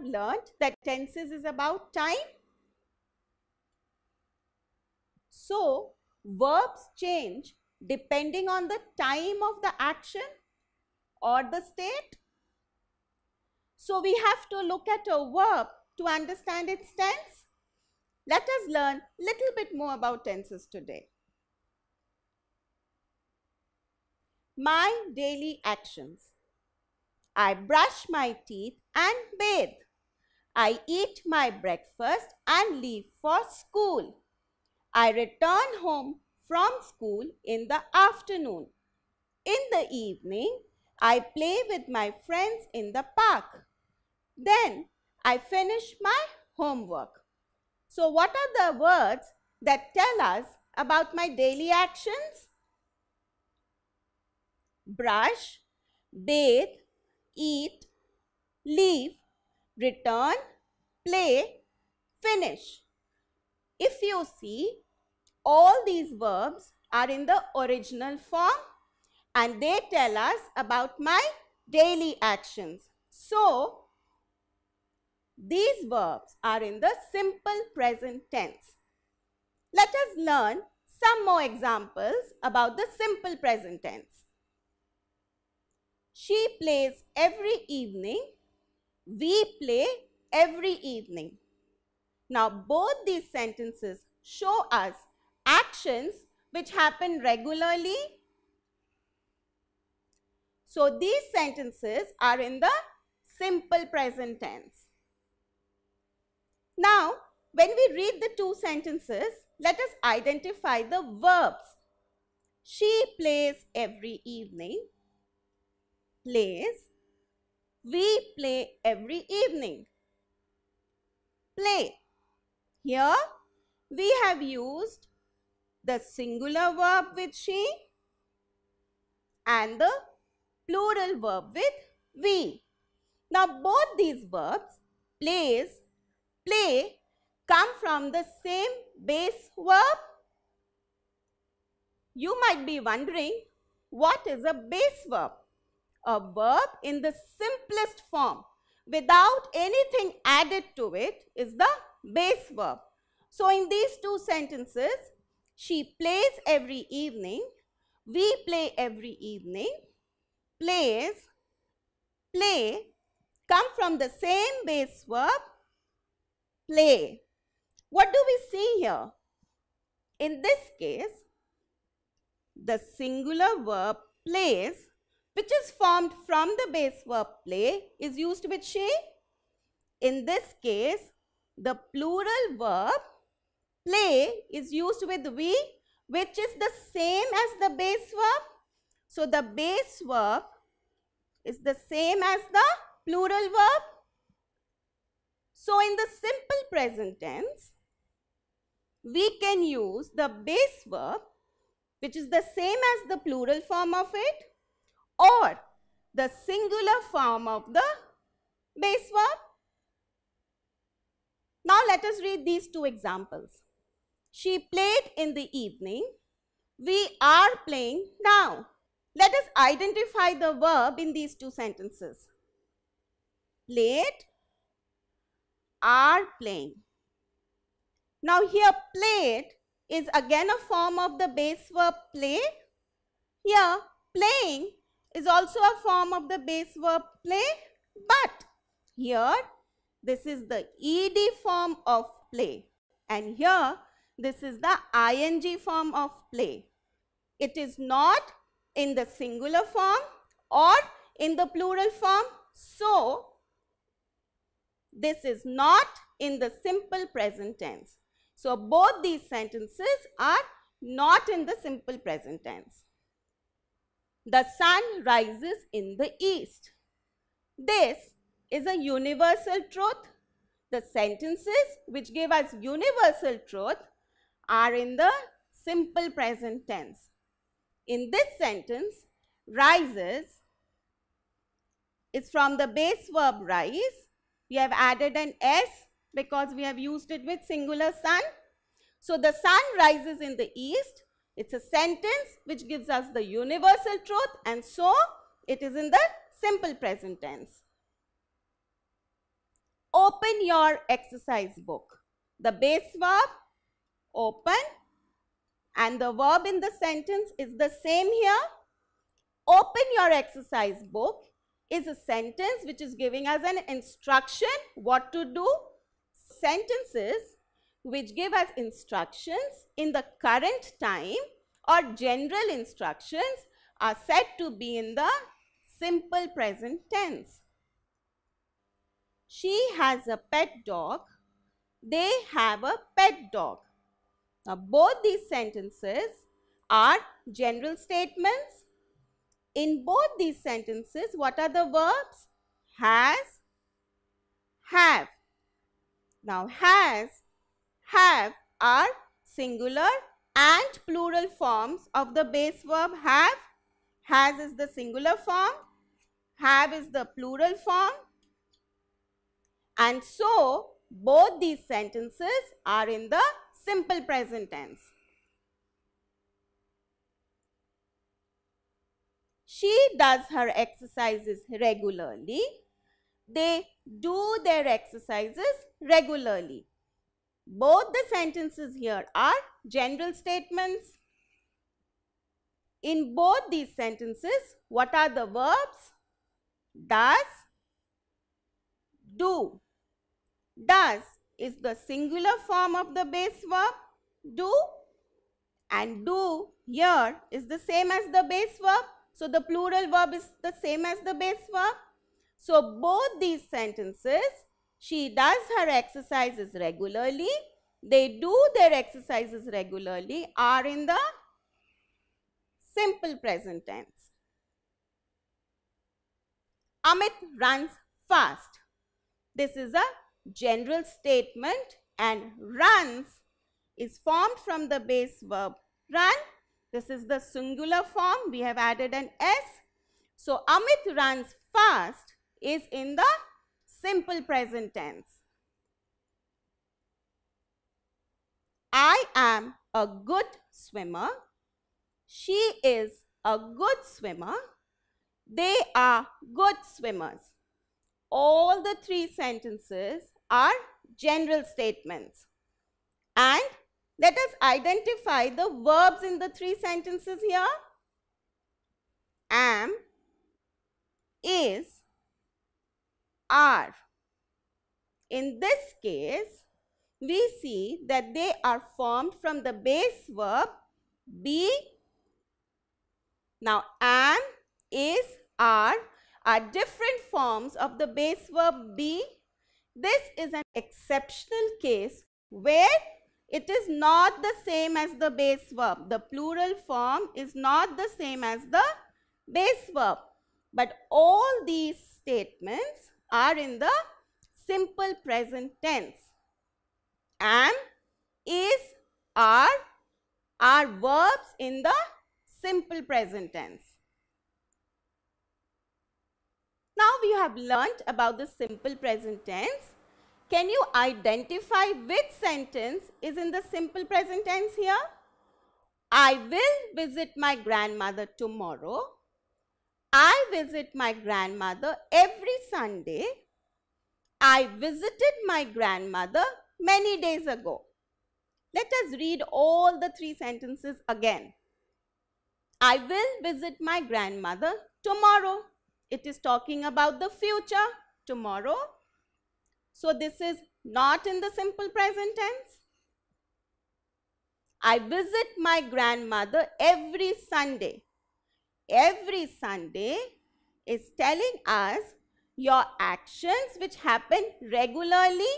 have learnt that tenses is about time. So, verbs change depending on the time of the action or the state. So, we have to look at a verb to understand its tense. Let us learn little bit more about tenses today. My daily actions. I brush my teeth and bathe. I eat my breakfast and leave for school. I return home from school in the afternoon. In the evening, I play with my friends in the park. Then I finish my homework. So what are the words that tell us about my daily actions? Brush, bathe, eat, leave, return, play, finish. If you see, all these verbs are in the original form and they tell us about my daily actions. So, these verbs are in the simple present tense. Let us learn some more examples about the simple present tense. She plays every evening we play every evening. Now, both these sentences show us actions which happen regularly. So, these sentences are in the simple present tense. Now, when we read the two sentences, let us identify the verbs. She plays every evening, plays we play every evening. Play. Here we have used the singular verb with she and the plural verb with we. Now both these verbs plays, play come from the same base verb. You might be wondering what is a base verb? a verb in the simplest form without anything added to it is the base verb. So in these two sentences, she plays every evening, we play every evening, plays, play come from the same base verb, play. What do we see here? In this case, the singular verb plays which is formed from the base verb play is used with she. In this case, the plural verb play is used with we which is the same as the base verb. So, the base verb is the same as the plural verb. So, in the simple present tense, we can use the base verb which is the same as the plural form of it or the singular form of the base verb. Now let us read these two examples. She played in the evening. We are playing now. Let us identify the verb in these two sentences. Played, are playing. Now here played is again a form of the base verb play. Here playing is also a form of the base verb play but here this is the ed form of play and here this is the ing form of play. It is not in the singular form or in the plural form. So, this is not in the simple present tense. So, both these sentences are not in the simple present tense. The sun rises in the east. This is a universal truth. The sentences which give us universal truth are in the simple present tense. In this sentence, rises is from the base verb rise. We have added an S because we have used it with singular sun. So, the sun rises in the east it's a sentence which gives us the universal truth and so it is in the simple present tense. Open your exercise book. The base verb, open, and the verb in the sentence is the same here. Open your exercise book is a sentence which is giving us an instruction what to do. Sentences which give us instructions in the current time or general instructions are said to be in the simple present tense. She has a pet dog. They have a pet dog. Now, both these sentences are general statements. In both these sentences, what are the verbs? Has, have. Now, has have are singular and plural forms of the base verb have. Has is the singular form. Have is the plural form. And so, both these sentences are in the simple present tense. She does her exercises regularly. They do their exercises regularly. Both the sentences here are general statements. In both these sentences, what are the verbs? Does, do. Does is the singular form of the base verb do and do here is the same as the base verb. So, the plural verb is the same as the base verb. So, both these sentences she does her exercises regularly. They do their exercises regularly are in the simple present tense. Amit runs fast. This is a general statement and runs is formed from the base verb run. This is the singular form. We have added an S. So, Amit runs fast is in the simple present tense. I am a good swimmer. She is a good swimmer. They are good swimmers. All the three sentences are general statements. And let us identify the verbs in the three sentences here. Am, is, are. In this case, we see that they are formed from the base verb be. Now, am, is, are are different forms of the base verb be. This is an exceptional case where it is not the same as the base verb. The plural form is not the same as the base verb. But all these statements are in the simple present tense. Am, is, are, are verbs in the simple present tense. Now we have learnt about the simple present tense. Can you identify which sentence is in the simple present tense here? I will visit my grandmother tomorrow I visit my grandmother every Sunday. I visited my grandmother many days ago. Let us read all the three sentences again. I will visit my grandmother tomorrow. It is talking about the future, tomorrow. So this is not in the simple present tense. I visit my grandmother every Sunday every Sunday is telling us your actions which happen regularly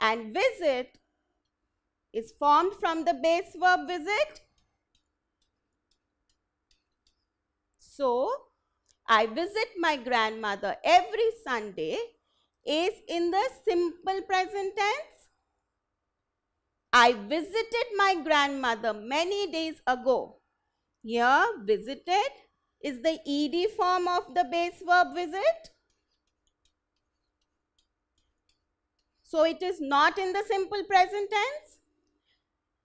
and visit is formed from the base verb visit. So, I visit my grandmother every Sunday is in the simple present tense. I visited my grandmother many days ago. Here, visited is the ed form of the base verb visit. So it is not in the simple present tense.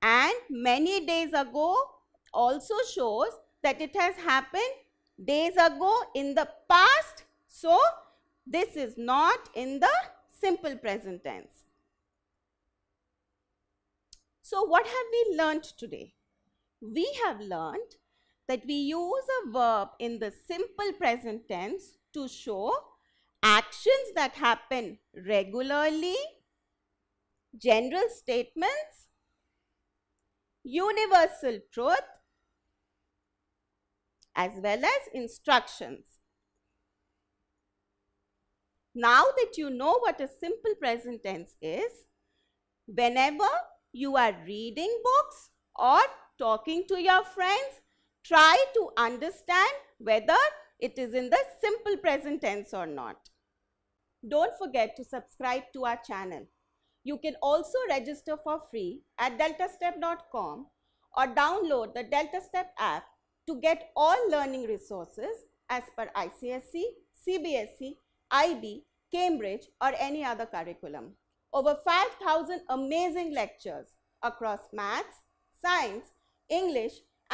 And many days ago also shows that it has happened days ago in the past. So this is not in the simple present tense. So what have we learnt today? We have learnt that we use a verb in the simple present tense to show actions that happen regularly, general statements, universal truth, as well as instructions. Now that you know what a simple present tense is, whenever you are reading books or talking to your friends, try to understand whether it is in the simple present tense or not. Don't forget to subscribe to our channel. You can also register for free at deltastep.com or download the DeltaStep app to get all learning resources as per ICSC, CBSE, IB, Cambridge or any other curriculum. Over 5,000 amazing lectures across maths, science, English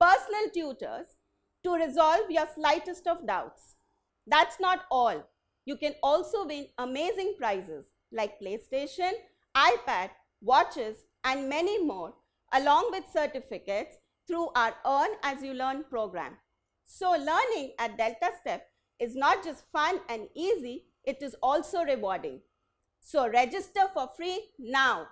personal tutors to resolve your slightest of doubts. That's not all. You can also win amazing prizes like PlayStation, iPad, watches and many more along with certificates through our Earn As You Learn program. So learning at Delta Step is not just fun and easy, it is also rewarding. So register for free now.